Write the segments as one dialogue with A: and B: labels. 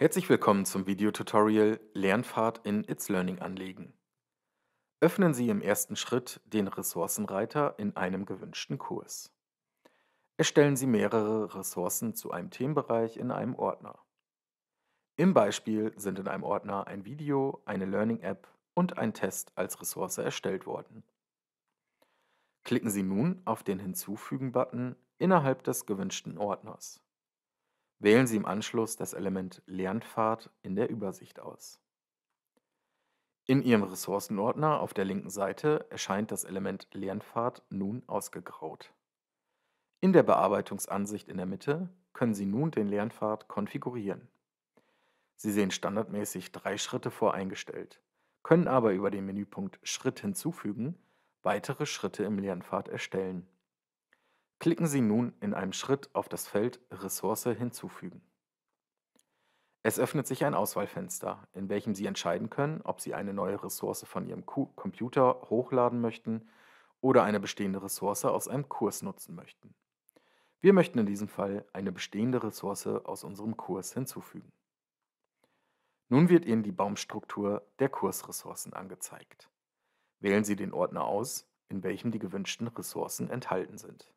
A: Herzlich willkommen zum Videotutorial Lernfahrt in It's Learning anlegen. Öffnen Sie im ersten Schritt den Ressourcenreiter in einem gewünschten Kurs. Erstellen Sie mehrere Ressourcen zu einem Themenbereich in einem Ordner. Im Beispiel sind in einem Ordner ein Video, eine Learning-App und ein Test als Ressource erstellt worden. Klicken Sie nun auf den Hinzufügen-Button innerhalb des gewünschten Ordners. Wählen Sie im Anschluss das Element Lernpfad in der Übersicht aus. In Ihrem Ressourcenordner auf der linken Seite erscheint das Element Lernpfad nun ausgegraut. In der Bearbeitungsansicht in der Mitte können Sie nun den Lernpfad konfigurieren. Sie sehen standardmäßig drei Schritte voreingestellt, können aber über den Menüpunkt Schritt hinzufügen weitere Schritte im Lernpfad erstellen. Klicken Sie nun in einem Schritt auf das Feld Ressource hinzufügen. Es öffnet sich ein Auswahlfenster, in welchem Sie entscheiden können, ob Sie eine neue Ressource von Ihrem Computer hochladen möchten oder eine bestehende Ressource aus einem Kurs nutzen möchten. Wir möchten in diesem Fall eine bestehende Ressource aus unserem Kurs hinzufügen. Nun wird Ihnen die Baumstruktur der Kursressourcen angezeigt. Wählen Sie den Ordner aus, in welchem die gewünschten Ressourcen enthalten sind.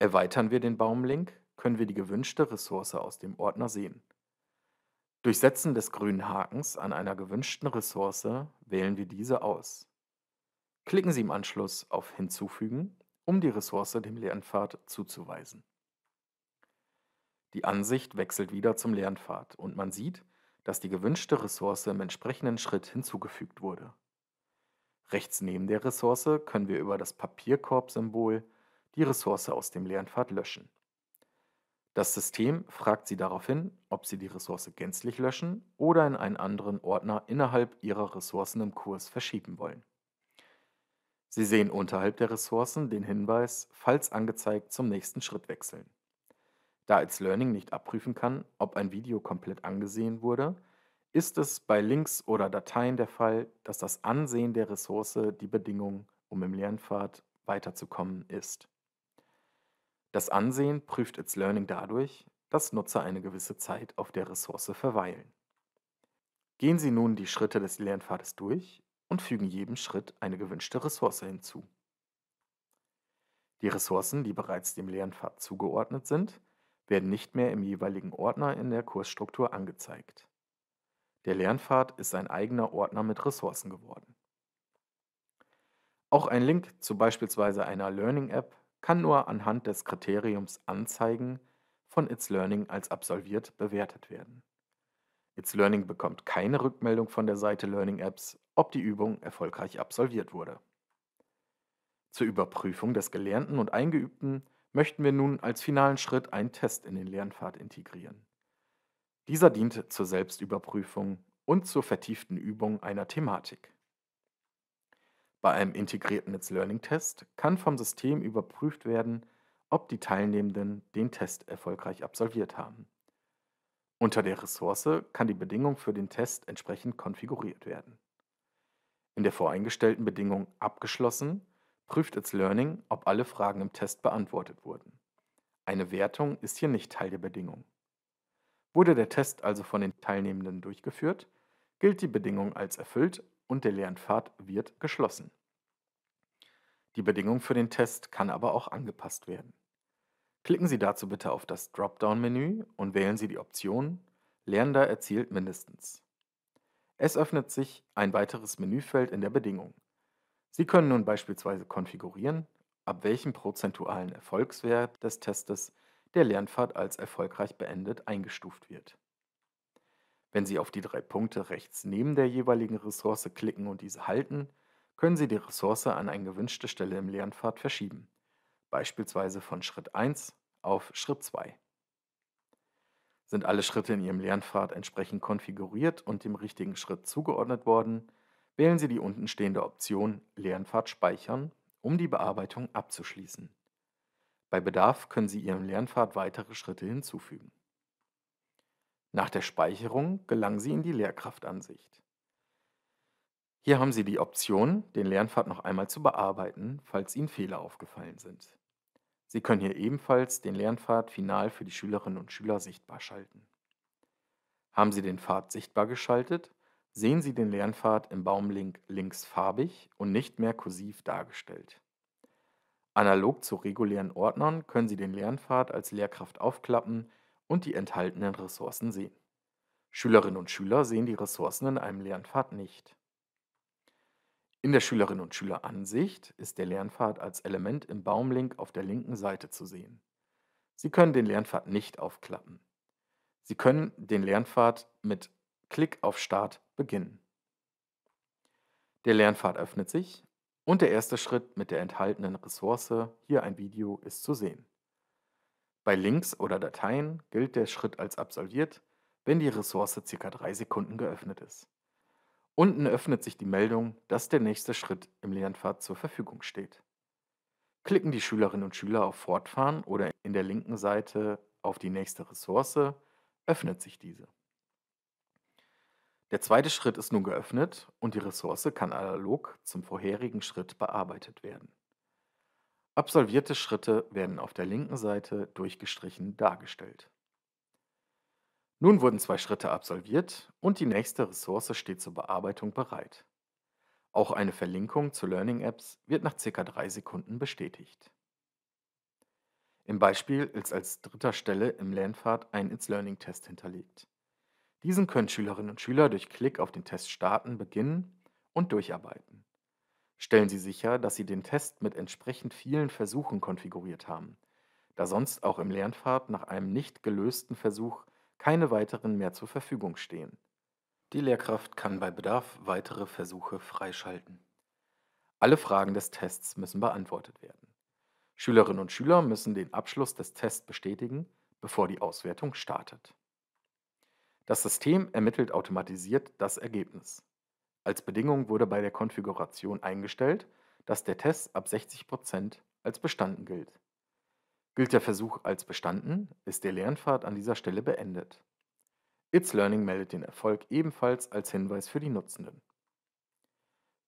A: Erweitern wir den Baumlink, können wir die gewünschte Ressource aus dem Ordner sehen. Durch Setzen des grünen Hakens an einer gewünschten Ressource wählen wir diese aus. Klicken Sie im Anschluss auf Hinzufügen, um die Ressource dem Lernpfad zuzuweisen. Die Ansicht wechselt wieder zum Lernpfad und man sieht, dass die gewünschte Ressource im entsprechenden Schritt hinzugefügt wurde. Rechts neben der Ressource können wir über das Papierkorb-Symbol die Ressource aus dem Lernpfad löschen. Das System fragt Sie daraufhin, ob Sie die Ressource gänzlich löschen oder in einen anderen Ordner innerhalb Ihrer Ressourcen im Kurs verschieben wollen. Sie sehen unterhalb der Ressourcen den Hinweis Falls angezeigt zum nächsten Schritt wechseln. Da als Learning nicht abprüfen kann, ob ein Video komplett angesehen wurde, ist es bei Links oder Dateien der Fall, dass das Ansehen der Ressource die Bedingung, um im Lernpfad weiterzukommen, ist. Das Ansehen prüft its Learning dadurch, dass Nutzer eine gewisse Zeit auf der Ressource verweilen. Gehen Sie nun die Schritte des Lernpfades durch und fügen jedem Schritt eine gewünschte Ressource hinzu. Die Ressourcen, die bereits dem Lernpfad zugeordnet sind, werden nicht mehr im jeweiligen Ordner in der Kursstruktur angezeigt. Der Lernpfad ist ein eigener Ordner mit Ressourcen geworden. Auch ein Link zu beispielsweise einer Learning-App kann nur anhand des Kriteriums Anzeigen von It's Learning als absolviert bewertet werden. It's Learning bekommt keine Rückmeldung von der Seite Learning Apps, ob die Übung erfolgreich absolviert wurde. Zur Überprüfung des Gelernten und Eingeübten möchten wir nun als finalen Schritt einen Test in den Lernpfad integrieren. Dieser dient zur Selbstüberprüfung und zur vertieften Übung einer Thematik. Bei einem integrierten Netz Learning Test kann vom System überprüft werden, ob die Teilnehmenden den Test erfolgreich absolviert haben. Unter der Ressource kann die Bedingung für den Test entsprechend konfiguriert werden. In der voreingestellten Bedingung abgeschlossen prüft It's Learning, ob alle Fragen im Test beantwortet wurden. Eine Wertung ist hier nicht Teil der Bedingung. Wurde der Test also von den Teilnehmenden durchgeführt, gilt die Bedingung als erfüllt und der Lernpfad wird geschlossen. Die Bedingung für den Test kann aber auch angepasst werden. Klicken Sie dazu bitte auf das Dropdown-Menü und wählen Sie die Option Lernender erzielt mindestens. Es öffnet sich ein weiteres Menüfeld in der Bedingung. Sie können nun beispielsweise konfigurieren, ab welchem prozentualen Erfolgswert des Testes der Lernpfad als erfolgreich beendet eingestuft wird. Wenn Sie auf die drei Punkte rechts neben der jeweiligen Ressource klicken und diese halten, können Sie die Ressource an eine gewünschte Stelle im Lernpfad verschieben, beispielsweise von Schritt 1 auf Schritt 2. Sind alle Schritte in Ihrem Lernpfad entsprechend konfiguriert und dem richtigen Schritt zugeordnet worden, wählen Sie die unten stehende Option Lernpfad speichern, um die Bearbeitung abzuschließen. Bei Bedarf können Sie Ihrem Lernpfad weitere Schritte hinzufügen. Nach der Speicherung gelangen Sie in die Lehrkraftansicht. Hier haben Sie die Option, den Lernpfad noch einmal zu bearbeiten, falls Ihnen Fehler aufgefallen sind. Sie können hier ebenfalls den Lernpfad final für die Schülerinnen und Schüler sichtbar schalten. Haben Sie den Pfad sichtbar geschaltet, sehen Sie den Lernpfad im Baumlink links farbig und nicht mehr kursiv dargestellt. Analog zu regulären Ordnern können Sie den Lernpfad als Lehrkraft aufklappen und die enthaltenen Ressourcen sehen. Schülerinnen und Schüler sehen die Ressourcen in einem Lernpfad nicht. In der Schülerinnen und Schüleransicht ist der Lernpfad als Element im Baumlink auf der linken Seite zu sehen. Sie können den Lernpfad nicht aufklappen. Sie können den Lernpfad mit Klick auf Start beginnen. Der Lernpfad öffnet sich und der erste Schritt mit der enthaltenen Ressource, hier ein Video, ist zu sehen. Bei Links oder Dateien gilt der Schritt als absolviert, wenn die Ressource ca. 3 Sekunden geöffnet ist. Unten öffnet sich die Meldung, dass der nächste Schritt im Lernpfad zur Verfügung steht. Klicken die Schülerinnen und Schüler auf Fortfahren oder in der linken Seite auf die nächste Ressource, öffnet sich diese. Der zweite Schritt ist nun geöffnet und die Ressource kann analog zum vorherigen Schritt bearbeitet werden. Absolvierte Schritte werden auf der linken Seite durchgestrichen dargestellt. Nun wurden zwei Schritte absolviert und die nächste Ressource steht zur Bearbeitung bereit. Auch eine Verlinkung zu Learning Apps wird nach ca. 3 Sekunden bestätigt. Im Beispiel ist als dritter Stelle im Lernpfad ein It's Learning Test hinterlegt. Diesen können Schülerinnen und Schüler durch Klick auf den Test starten, beginnen und durcharbeiten. Stellen Sie sicher, dass Sie den Test mit entsprechend vielen Versuchen konfiguriert haben, da sonst auch im Lernpfad nach einem nicht gelösten Versuch keine weiteren mehr zur Verfügung stehen. Die Lehrkraft kann bei Bedarf weitere Versuche freischalten. Alle Fragen des Tests müssen beantwortet werden. Schülerinnen und Schüler müssen den Abschluss des Tests bestätigen, bevor die Auswertung startet. Das System ermittelt automatisiert das Ergebnis. Als Bedingung wurde bei der Konfiguration eingestellt, dass der Test ab 60% Prozent als bestanden gilt. Gilt der Versuch als bestanden, ist der Lernpfad an dieser Stelle beendet. It's Learning meldet den Erfolg ebenfalls als Hinweis für die Nutzenden.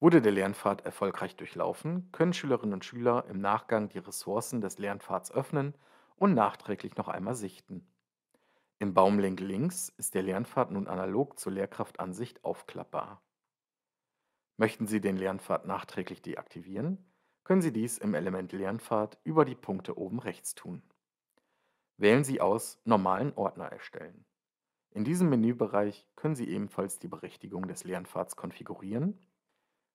A: Wurde der Lernpfad erfolgreich durchlaufen, können Schülerinnen und Schüler im Nachgang die Ressourcen des Lernpfads öffnen und nachträglich noch einmal sichten. Im Baumlink links ist der Lernpfad nun analog zur Lehrkraftansicht aufklappbar. Möchten Sie den Lernpfad nachträglich deaktivieren, können Sie dies im Element Lernpfad über die Punkte oben rechts tun. Wählen Sie aus Normalen Ordner erstellen. In diesem Menübereich können Sie ebenfalls die Berechtigung des Lernpfads konfigurieren.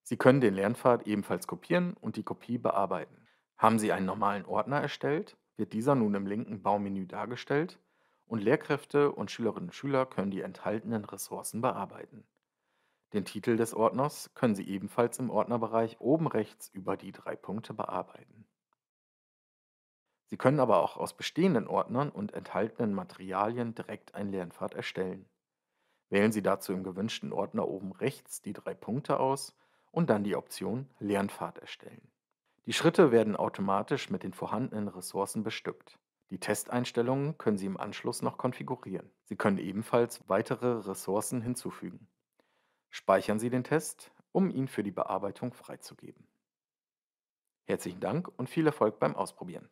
A: Sie können den Lernpfad ebenfalls kopieren und die Kopie bearbeiten. Haben Sie einen normalen Ordner erstellt, wird dieser nun im linken Baumenü dargestellt und Lehrkräfte und Schülerinnen und Schüler können die enthaltenen Ressourcen bearbeiten. Den Titel des Ordners können Sie ebenfalls im Ordnerbereich oben rechts über die drei Punkte bearbeiten. Sie können aber auch aus bestehenden Ordnern und enthaltenen Materialien direkt einen Lernpfad erstellen. Wählen Sie dazu im gewünschten Ordner oben rechts die drei Punkte aus und dann die Option Lernpfad erstellen. Die Schritte werden automatisch mit den vorhandenen Ressourcen bestückt. Die Testeinstellungen können Sie im Anschluss noch konfigurieren. Sie können ebenfalls weitere Ressourcen hinzufügen. Speichern Sie den Test, um ihn für die Bearbeitung freizugeben. Herzlichen Dank und viel Erfolg beim Ausprobieren.